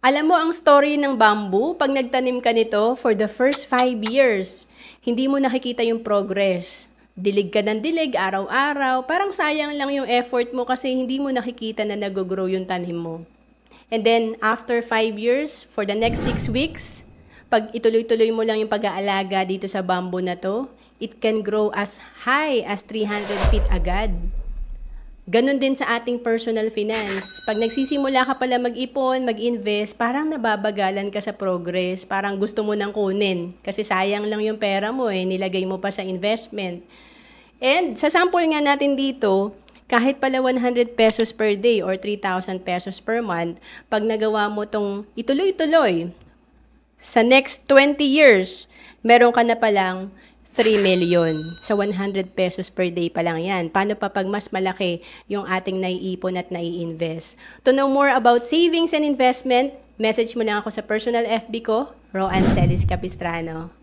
Alam mo ang story ng bamboo pag nagtanim ka nito for the first five years. Hindi mo nakikita yung progress. Dilig ka ng dilig araw-araw. Parang sayang lang yung effort mo kasi hindi mo nakikita na nag-grow yung tanim mo. And then after five years, for the next six weeks, pag ituloy-tuloy mo lang yung pag-aalaga dito sa bamboo na to, it can grow as high as 300 feet agad. Ganon din sa ating personal finance. Pag nagsisimula ka pala mag-ipon, mag-invest, parang nababagalan ka sa progress. Parang gusto mo nang kunin. Kasi sayang lang yung pera mo eh. Nilagay mo pa sa investment. And sa sample nga natin dito, kahit pala 100 pesos per day or 3,000 pesos per month, pag nagawa mo tong ituloy-tuloy, sa next 20 years, meron ka na palang 3 million. Sa 100 pesos per day pa lang yan. Paano pa pag mas malaki yung ating naiipon at nai-invest? To know more about savings and investment, message mo lang ako sa personal FB ko, Roan Celis Capistrano.